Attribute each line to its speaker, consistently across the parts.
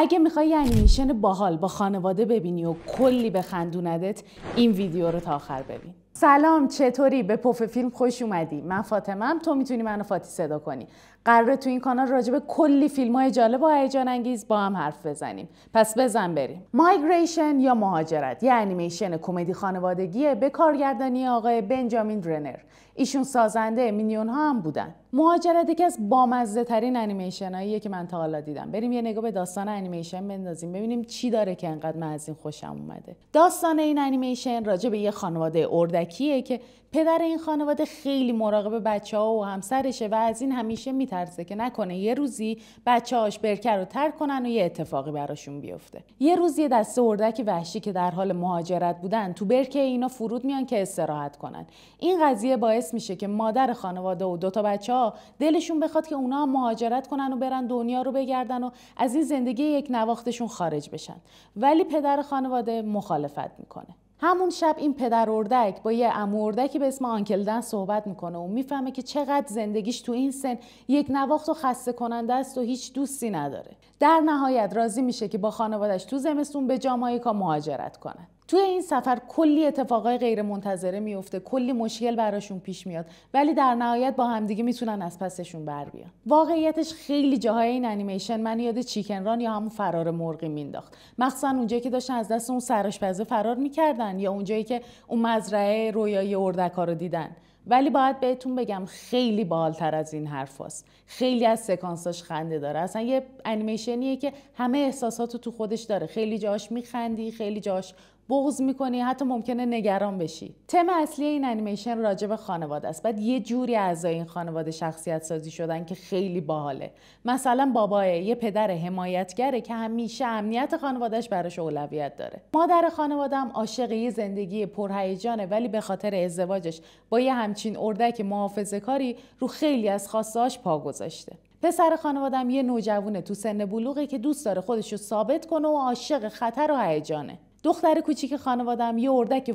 Speaker 1: اگه میخوای انیمیشن باحال با خانواده ببینی و کلی بخندوندت این ویدیو رو تا آخر ببین سلام چطوری به پف فیلم خوش اومدی من هم، تو میتونی منو فاتی صدا کنی قراره تو این کانال راجع به کلی فیلم های جالب و هیجان انگیز با هم حرف بزنیم پس بزن بریم مایگریشن یا مهاجرت یه انیمیشن کمدی خانوادگیه به کارگردانی آقای بنجامین رنر ایشون سازنده مینیون ها هم بودن مهاجرت یکی از بامزه ترین انیمیشن هاییه که من تا حالا دیدم بریم یه نگاه به داستان انیمیشن بندازیم ببینیم چی داره که انقدر من از این خوشم اومده داستان این انیمیشن راجع به یه خانواده اردکیه که پدر این خانواده خیلی مراقب بچه ها و همسرشه و از این همیشه میترسه که نکنه یه روزی بچه هاش برکر رو ترک کنن و یه اتفاقی براشون بیفته یه روز یه دسته اردک وحشی که در حال مهاجرت بودن تو برکه اینا فرود میان که استراحت کنن این قضیه باعث میشه که مادر خانواده و دوتا بچه ها دلشون بخواد که اونا مهاجرت کنن و برن دنیا رو بگردن و از این زندگی یک نواختشون خارج بشن ولی پدر خانواده مخالفت میکنه همون شب این پدر اردک با یه امو به اسم آنکلدن صحبت میکنه و میفهمه که چقدر زندگیش تو این سن یک نواخت و خسته کننده است و هیچ دوستی نداره در نهایت راضی میشه که با خانوادش تو زمستون به جامایکا مهاجرت کنه. توی این سفر کلی اتفاقای غیر منتظره میفته کلی مشکل براشون پیش میاد ولی در نهایت با همدیگه میتونن از پسشون بر بیان واقعیتش خیلی جاهای این انیمیشن من یاد چیکن ران یا همون فرار مرغی مینداخت مخصوصا اونجایی که داشتن از دست اون سراشپزه فرار میکردن یا اونجایی که اون مزرعه رویای اردکا رو دیدن ولی باید بهتون بگم خیلی بالتر از این حرفاست خیلی از سکانساش خنده داره اصلا یه انیمیشنیه که همه احساسات تو خودش داره خیلی جاش میخندی خیلی جاش بغض میکنی حتی ممکنه نگران بشی تم اصلی این انیمیشن راجع به خانواده است بعد یه جوری اعضای این خانواده شخصیت سازی شدن که خیلی باحاله مثلا بابا یه پدر حمایتگره که همیشه امنیت خانوادهش براش اولویت داره مادر خانواده هم عاشق یه زندگی پرهیجانه ولی به خاطر ازدواجش با یه همچین اردک محافظه کاری رو خیلی از خواستهاش پا گذاشته پسر خانوادم یه نوجوونه تو سن بلوغه که دوست داره خودش رو ثابت کنه و عاشق خطر و هیجانه دختر کوچیک خانوادم یه اردک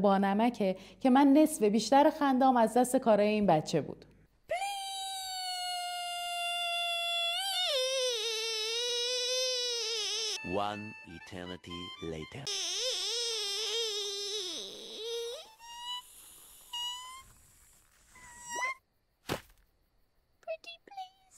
Speaker 1: با نمکه که من نصف بیشتر خندام از دست کارای این بچه بود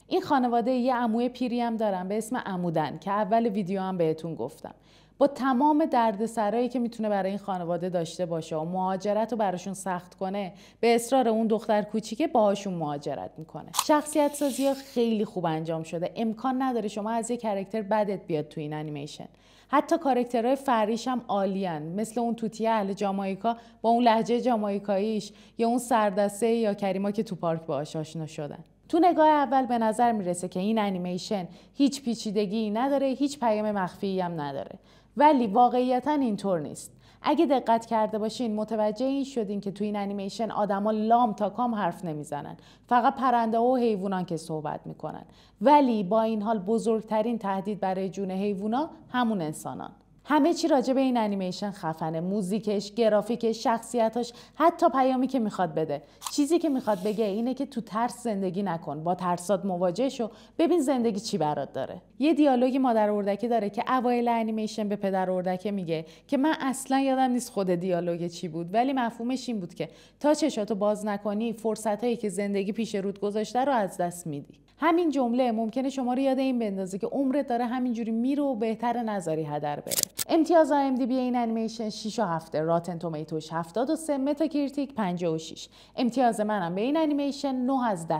Speaker 1: این خانواده یه عموی پیری هم دارم به اسم امودن که اول ویدیو هم بهتون گفتم با تمام دردسرایی که میتونه برای این خانواده داشته باشه و مهاجرت رو براشون سخت کنه به اصرار اون دختر کوچیکه باهاشون مهاجرت میکنه شخصیت سازی ها خیلی خوب انجام شده امکان نداره شما از یه کرکتر بدت بیاد تو این انیمیشن حتی کارکترهای فریش هم عالیان مثل اون توتی اهل جامایکا با اون لحجه جامایکاییش یا اون سردسته یا کریما که تو پارک باهاش آشنا شدن تو نگاه اول به نظر میرسه که این انیمیشن هیچ پیچیدگی نداره هیچ پیام مخفی هم نداره ولی واقعیتا اینطور نیست اگه دقت کرده باشین متوجه این شدین که تو این انیمیشن آدما لام تا کام حرف نمیزنن فقط پرنده و حیوانان که صحبت میکنن ولی با این حال بزرگترین تهدید برای جون حیوانا همون انسانان همه چی راجع به این انیمیشن خفنه موزیکش گرافیکش شخصیتاش حتی پیامی که میخواد بده چیزی که میخواد بگه اینه که تو ترس زندگی نکن با ترسات مواجه شو ببین زندگی چی برات داره یه دیالوگی مادر اردکه داره که اوایل انیمیشن به پدر اردکه میگه که من اصلا یادم نیست خود دیالوگ چی بود ولی مفهومش این بود که تا چشاتو باز نکنی فرصتهایی که زندگی پیش رود گذاشته رو از دست میدی همین جمله ممکنه شما رو یاد این بندازه که عمرت داره همینجوری میره و بهتر نظری هدر بره امتیاز بی این انیمیشن 6 و 7 راتن تومیتوش 73 کریتیک 56 امتیاز منم به این انیمیشن 9 از 10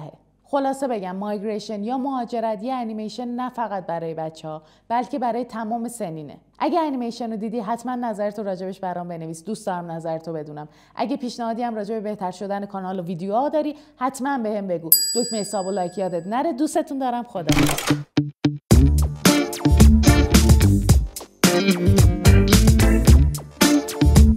Speaker 1: خلاصه بگم مایگریشن یا مهاجرت یه انیمیشن نه فقط برای بچه ها بلکه برای تمام سنینه اگه انیمیشن رو دیدی حتما نظرتو راجبش برام بنویس دوست دارم نظرتو بدونم اگه پیشنهادی هم راجب بهتر شدن کانال و ویدیوها داری حتما بهم هم بگو دکمه حساب و لایک یادت نره دوستتون دارم خدا